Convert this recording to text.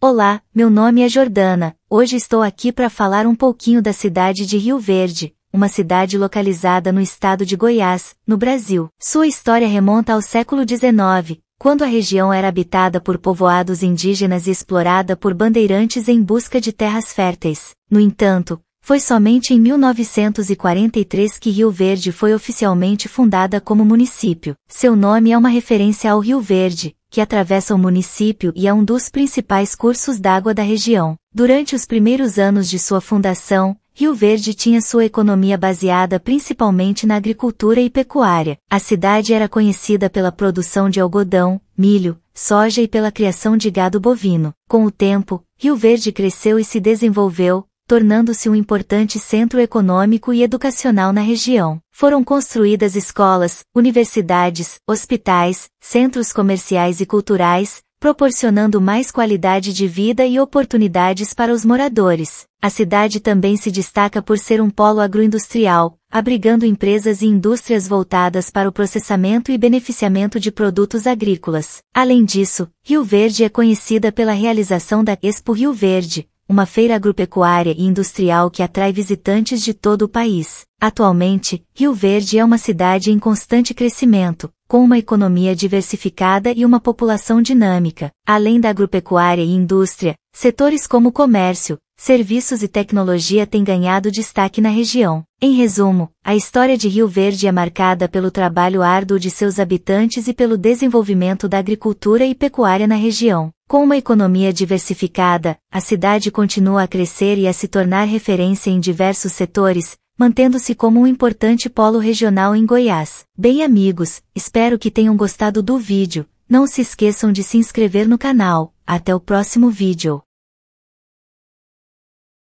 Olá, meu nome é Jordana. Hoje estou aqui para falar um pouquinho da cidade de Rio Verde, uma cidade localizada no estado de Goiás, no Brasil. Sua história remonta ao século XIX, quando a região era habitada por povoados indígenas e explorada por bandeirantes em busca de terras férteis. No entanto, foi somente em 1943 que Rio Verde foi oficialmente fundada como município. Seu nome é uma referência ao Rio Verde, que atravessa o município e é um dos principais cursos d'água da região. Durante os primeiros anos de sua fundação, Rio Verde tinha sua economia baseada principalmente na agricultura e pecuária. A cidade era conhecida pela produção de algodão, milho, soja e pela criação de gado bovino. Com o tempo, Rio Verde cresceu e se desenvolveu, tornando-se um importante centro econômico e educacional na região. Foram construídas escolas, universidades, hospitais, centros comerciais e culturais, proporcionando mais qualidade de vida e oportunidades para os moradores. A cidade também se destaca por ser um polo agroindustrial, abrigando empresas e indústrias voltadas para o processamento e beneficiamento de produtos agrícolas. Além disso, Rio Verde é conhecida pela realização da Expo Rio Verde, uma feira agropecuária e industrial que atrai visitantes de todo o país. Atualmente, Rio Verde é uma cidade em constante crescimento, com uma economia diversificada e uma população dinâmica. Além da agropecuária e indústria, setores como comércio, serviços e tecnologia têm ganhado destaque na região. Em resumo, a história de Rio Verde é marcada pelo trabalho árduo de seus habitantes e pelo desenvolvimento da agricultura e pecuária na região. Com uma economia diversificada, a cidade continua a crescer e a se tornar referência em diversos setores, mantendo-se como um importante polo regional em Goiás. Bem amigos, espero que tenham gostado do vídeo, não se esqueçam de se inscrever no canal, até o próximo vídeo.